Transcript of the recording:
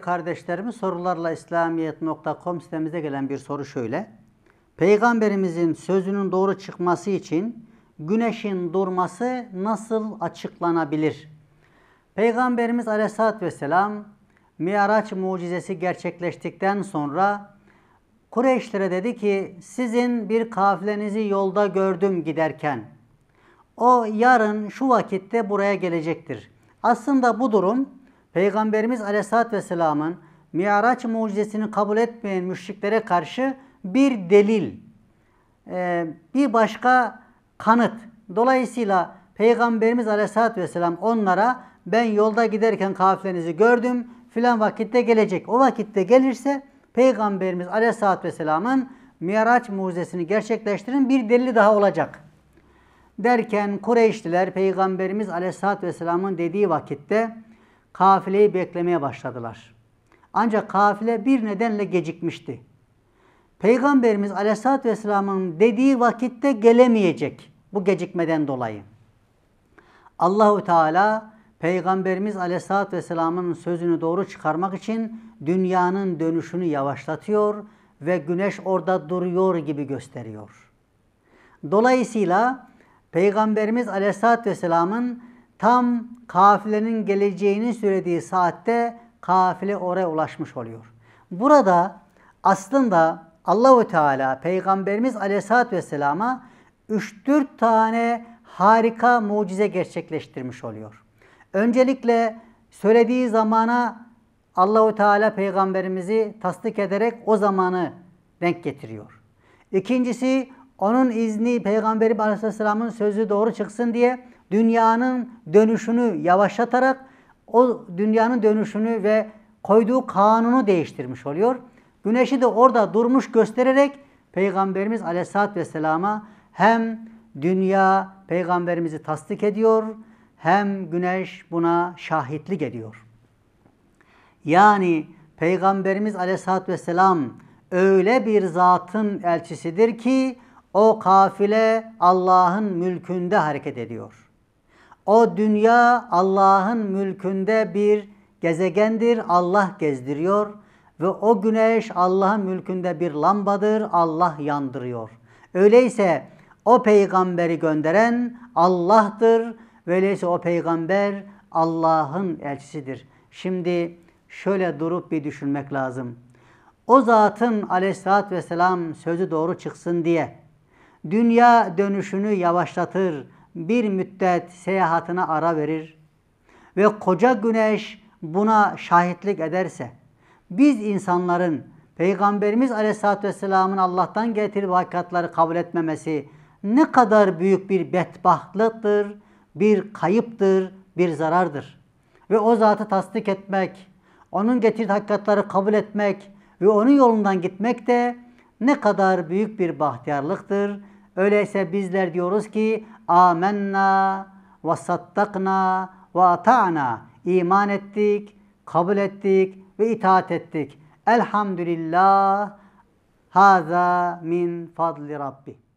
değerli kardeşlerimiz sorularla İslamiyet.com sitemize gelen bir soru şöyle. Peygamberimizin sözünün doğru çıkması için güneşin durması nasıl açıklanabilir? Peygamberimiz aleyhissalatü vesselam Miraç mucizesi gerçekleştikten sonra Kureyşlere dedi ki sizin bir kafilenizi yolda gördüm giderken. O yarın şu vakitte buraya gelecektir. Aslında bu durum Peygamberimiz Aleyhisselatü Vesselam'ın Miraç mucizesini kabul etmeyen müşriklere karşı bir delil, e, bir başka kanıt. Dolayısıyla Peygamberimiz Aleyhisselatü Vesselam onlara ben yolda giderken kafirlerinizi gördüm filan vakitte gelecek. O vakitte gelirse Peygamberimiz Aleyhisselatü Vesselam'ın Miraç mucizesini gerçekleştirin bir delili daha olacak. Derken Kureyşliler Peygamberimiz Aleyhisselatü Vesselam'ın dediği vakitte kafileyi beklemeye başladılar. Ancak kafile bir nedenle gecikmişti. Peygamberimiz Aleyhisselatü Vesselam'ın dediği vakitte gelemeyecek bu gecikmeden dolayı. Allahu Teala Peygamberimiz Aleyhisselatü Vesselam'ın sözünü doğru çıkarmak için dünyanın dönüşünü yavaşlatıyor ve güneş orada duruyor gibi gösteriyor. Dolayısıyla Peygamberimiz Aleyhisselatü Vesselam'ın Tam kafilenin geleceğini söylediği saatte kafile oraya ulaşmış oluyor. Burada aslında Allahu Teala Peygamberimiz Aleyhisselatü Vesselam'a 3-4 tane harika mucize gerçekleştirmiş oluyor. Öncelikle söylediği zamana Allahu Teala peygamberimizi tasdik ederek o zamanı denk getiriyor. İkincisi onun izni peygamberi Aleyhisselam'ın sözü doğru çıksın diye dünyanın dönüşünü yavaşlatarak o dünyanın dönüşünü ve koyduğu kanunu değiştirmiş oluyor. Güneşi de orada durmuş göstererek Peygamberimiz Aleyhisselatü Vesselam'a hem dünya Peygamberimizi tasdik ediyor hem güneş buna şahitlik ediyor. Yani Peygamberimiz Aleyhisselatü Vesselam öyle bir zatın elçisidir ki o kafile Allah'ın mülkünde hareket ediyor.'' O dünya Allah'ın mülkünde bir gezegendir. Allah gezdiriyor ve o güneş Allah'ın mülkünde bir lambadır. Allah yandırıyor. Öyleyse o peygamberi gönderen Allah'tır. Öyleyse o peygamber Allah'ın elçisidir. Şimdi şöyle durup bir düşünmek lazım. O zatın aleyhissalatü vesselam sözü doğru çıksın diye dünya dönüşünü yavaşlatır, bir müddet seyahatine ara verir ve koca güneş buna şahitlik ederse biz insanların Peygamberimiz Aleyhisselatü Vesselam'ın Allah'tan getirdiği hakikatları kabul etmemesi ne kadar büyük bir bedbahtlıktır, bir kayıptır, bir zarardır. Ve o zatı tasdik etmek, onun getirdiği hakikatları kabul etmek ve onun yolundan gitmek de ne kadar büyük bir bahtiyarlıktır, Öyleyse bizler diyoruz ki amenna ve sattakna ve ata'na. iman ettik, kabul ettik ve itaat ettik. Elhamdülillah. Haza min fadli Rabbi.